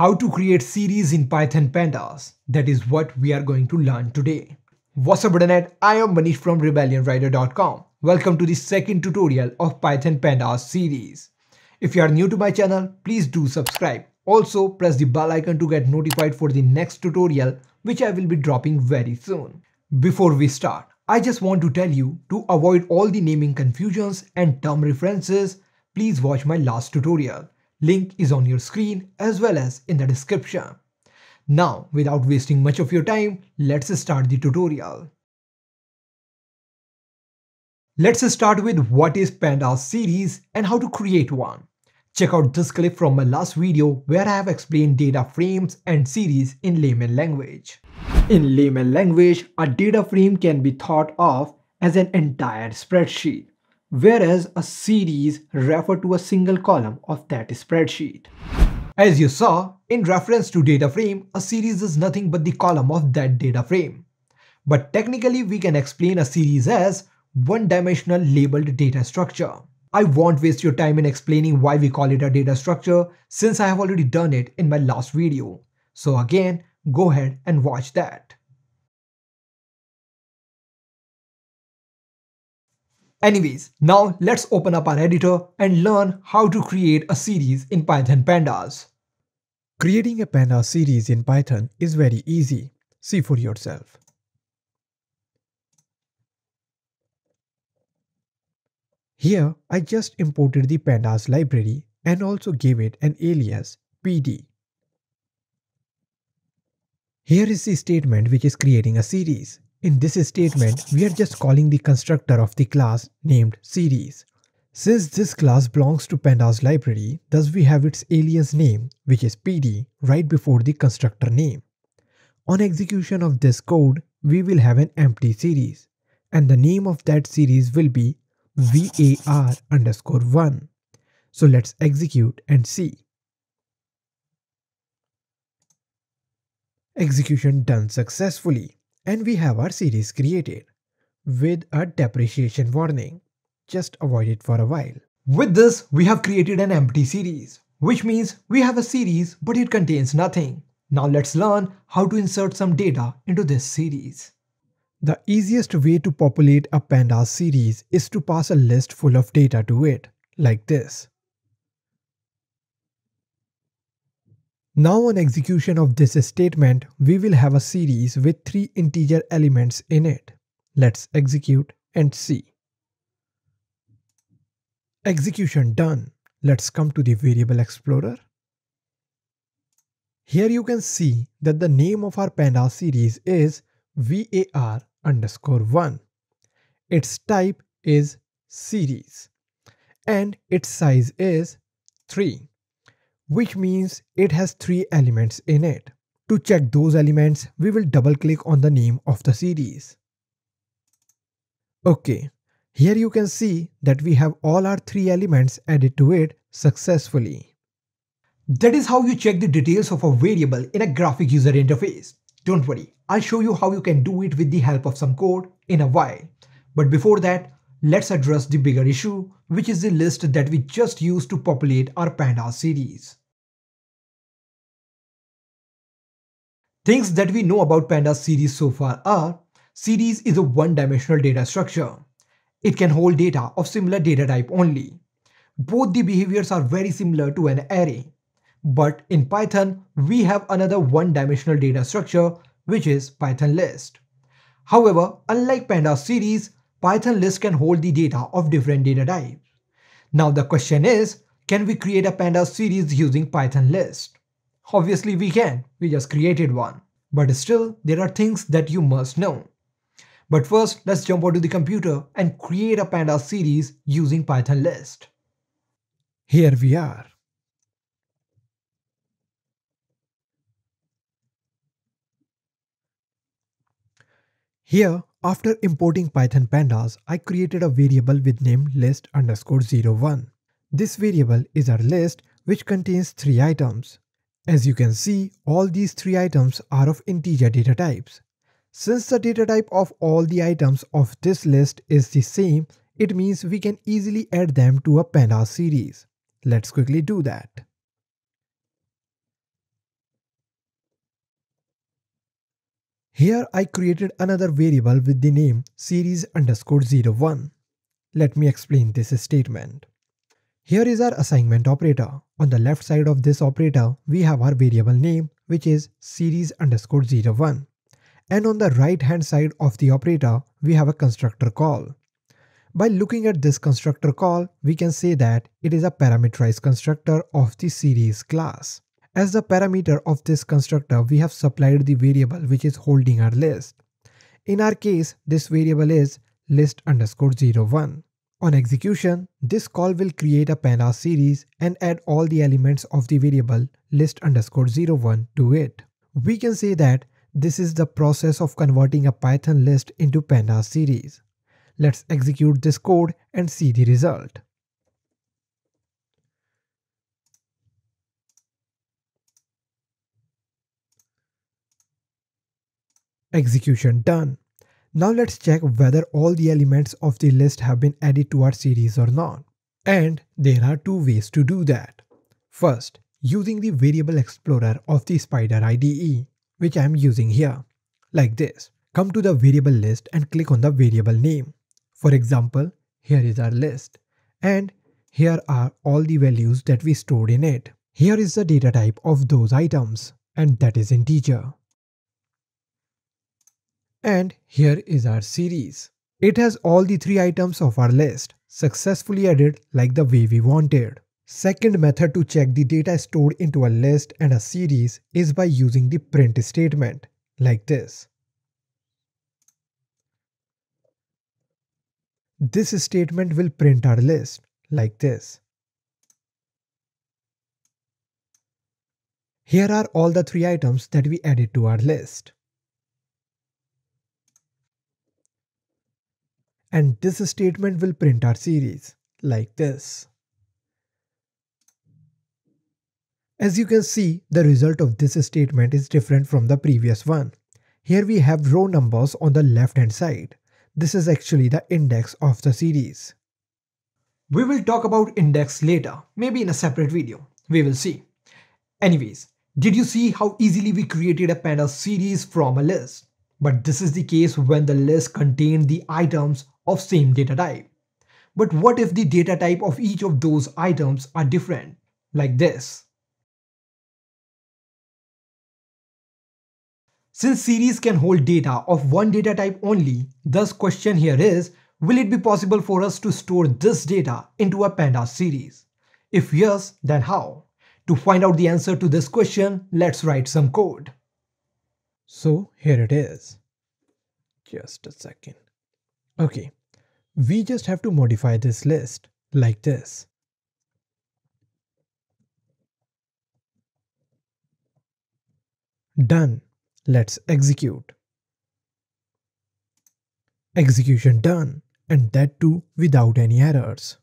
how to create series in Python pandas. That is what we are going to learn today. What's up internet, I am Manish from RebellionRider.com. Welcome to the second tutorial of Python pandas series. If you are new to my channel, please do subscribe. Also press the bell icon to get notified for the next tutorial which I will be dropping very soon. Before we start, I just want to tell you to avoid all the naming confusions and term references, please watch my last tutorial Link is on your screen as well as in the description. Now, without wasting much of your time, let's start the tutorial. Let's start with what is Pandas series and how to create one. Check out this clip from my last video where I have explained data frames and series in layman language. In layman language, a data frame can be thought of as an entire spreadsheet whereas a series refer to a single column of that spreadsheet. As you saw, in reference to data frame, a series is nothing but the column of that data frame. But technically we can explain a series as one-dimensional labeled data structure. I won't waste your time in explaining why we call it a data structure since I have already done it in my last video. So again, go ahead and watch that. Anyways, now let's open up our editor and learn how to create a series in Python pandas. Creating a pandas series in Python is very easy. See for yourself. Here, I just imported the pandas library and also gave it an alias pd. Here is the statement which is creating a series. In this statement, we are just calling the constructor of the class named series. Since this class belongs to pandas library, thus we have its alias name, which is pd, right before the constructor name. On execution of this code, we will have an empty series, and the name of that series will be var underscore 1. So let's execute and see. Execution done successfully and we have our series created with a depreciation warning. Just avoid it for a while. With this, we have created an empty series, which means we have a series but it contains nothing. Now let's learn how to insert some data into this series. The easiest way to populate a pandas series is to pass a list full of data to it, like this. Now on execution of this statement, we will have a series with three integer elements in it. Let's execute and see. Execution done. Let's come to the variable explorer. Here you can see that the name of our panda series is var underscore 1. Its type is series and its size is 3 which means it has three elements in it. To check those elements, we will double click on the name of the series. Okay, here you can see that we have all our three elements added to it successfully. That is how you check the details of a variable in a graphic user interface. Don't worry, I'll show you how you can do it with the help of some code in a while. But before that, let's address the bigger issue, which is the list that we just used to populate our pandas series. Things that we know about pandas series so far are series is a one-dimensional data structure. It can hold data of similar data type only. Both the behaviors are very similar to an array. But in Python, we have another one-dimensional data structure, which is Python list. However, unlike pandas series, Python list can hold the data of different data types. Now the question is, can we create a pandas series using Python list? Obviously we can, we just created one. But still, there are things that you must know. But first, let's jump onto the computer and create a pandas series using Python list. Here we are. Here, after importing Python pandas, I created a variable with name list underscore 01. This variable is our list which contains three items, as you can see, all these three items are of integer data types. Since the data type of all the items of this list is the same, it means we can easily add them to a pandas series. Let's quickly do that. Here I created another variable with the name series underscore 01. Let me explain this statement. Here is our assignment operator. On the left side of this operator, we have our variable name, which is series underscore 01. And on the right hand side of the operator, we have a constructor call. By looking at this constructor call, we can say that it is a parameterized constructor of the series class. As the parameter of this constructor, we have supplied the variable which is holding our list. In our case, this variable is list underscore 01. On execution, this call will create a pandas series and add all the elements of the variable list underscore 01 to it. We can say that this is the process of converting a Python list into pandas series. Let's execute this code and see the result. Execution done. Now let's check whether all the elements of the list have been added to our series or not. And there are two ways to do that. First, using the variable explorer of the spider IDE, which I am using here, like this. Come to the variable list and click on the variable name. For example, here is our list and here are all the values that we stored in it. Here is the data type of those items and that is integer. And here is our series. It has all the three items of our list successfully added like the way we wanted. Second method to check the data stored into a list and a series is by using the print statement like this. This statement will print our list like this. Here are all the three items that we added to our list. and this statement will print our series like this. As you can see, the result of this statement is different from the previous one. Here we have row numbers on the left hand side. This is actually the index of the series. We will talk about index later, maybe in a separate video. We will see. Anyways, did you see how easily we created a panel series from a list? But this is the case when the list contained the items of same data type. But what if the data type of each of those items are different, like this? Since series can hold data of one data type only, thus question here is, will it be possible for us to store this data into a pandas series? If yes, then how? To find out the answer to this question, let's write some code. So here it is. Just a second. Okay, we just have to modify this list like this. Done. Let's execute. Execution done and that too without any errors.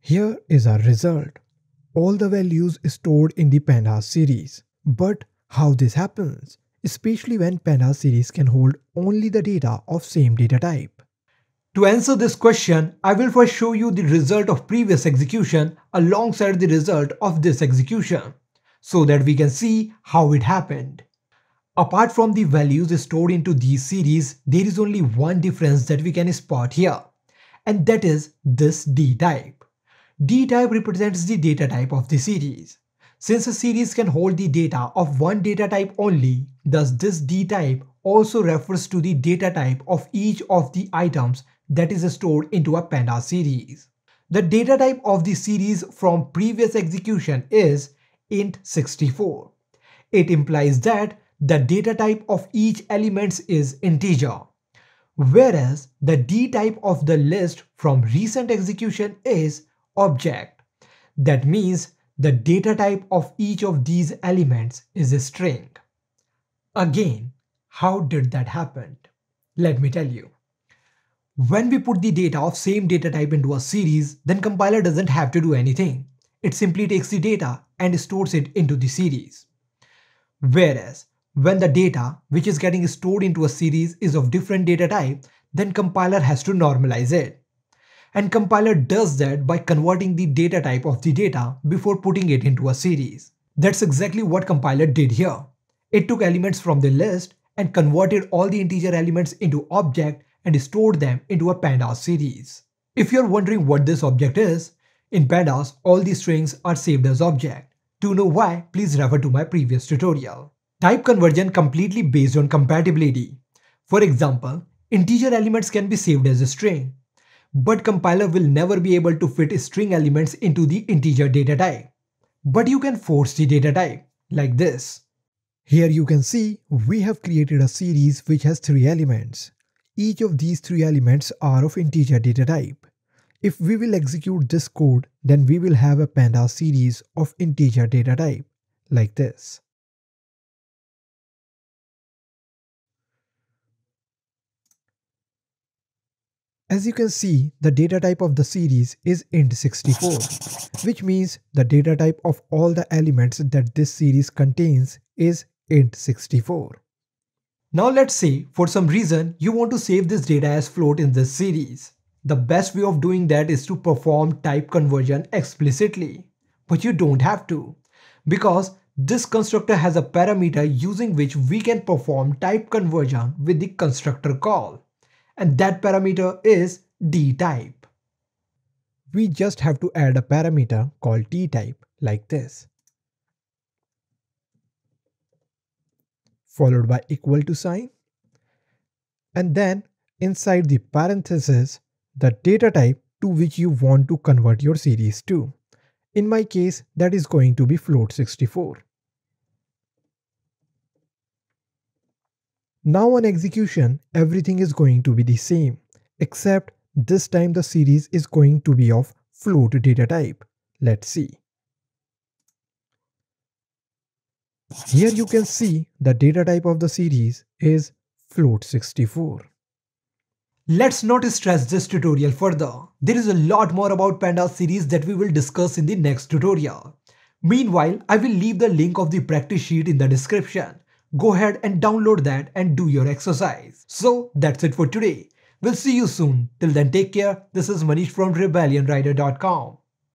Here is our result. All the values stored in the pandas series. But how this happens, especially when pandas series can hold only the data of same data type. To answer this question, I will first show you the result of previous execution alongside the result of this execution, so that we can see how it happened. Apart from the values stored into these series, there is only one difference that we can spot here, and that is this D type. D type represents the data type of the series. Since a series can hold the data of one data type only, thus this D type also refers to the data type of each of the items that is stored into a pandas series. The data type of the series from previous execution is int64. It implies that the data type of each element is integer, whereas the d type of the list from recent execution is object. That means the data type of each of these elements is a string. Again, how did that happen? Let me tell you. When we put the data of same data type into a series, then compiler doesn't have to do anything. It simply takes the data and stores it into the series. Whereas, when the data which is getting stored into a series is of different data type, then compiler has to normalize it. And compiler does that by converting the data type of the data before putting it into a series. That's exactly what compiler did here. It took elements from the list and converted all the integer elements into object and stored them into a pandas series. If you're wondering what this object is, in pandas all these strings are saved as object. To know why, please refer to my previous tutorial. Type conversion completely based on compatibility. For example, integer elements can be saved as a string, but compiler will never be able to fit string elements into the integer data type. But you can force the data type, like this. Here you can see we have created a series which has three elements. Each of these three elements are of integer data type. If we will execute this code, then we will have a pandas series of integer data type, like this. As you can see, the data type of the series is int64, which means the data type of all the elements that this series contains is int64. Now let's say for some reason you want to save this data as float in this series. The best way of doing that is to perform type conversion explicitly. But you don't have to, because this constructor has a parameter using which we can perform type conversion with the constructor call. And that parameter is dtype. We just have to add a parameter called dtype like this. followed by equal to sign. And then inside the parenthesis, the data type to which you want to convert your series to. In my case, that is going to be float 64. Now on execution, everything is going to be the same, except this time the series is going to be of float data type. Let's see. Here you can see the data type of the series is float64. Let's not stress this tutorial further. There is a lot more about Pandas series that we will discuss in the next tutorial. Meanwhile, I will leave the link of the practice sheet in the description. Go ahead and download that and do your exercise. So that's it for today. We'll see you soon. Till then take care. This is Manish from RebellionRider.com.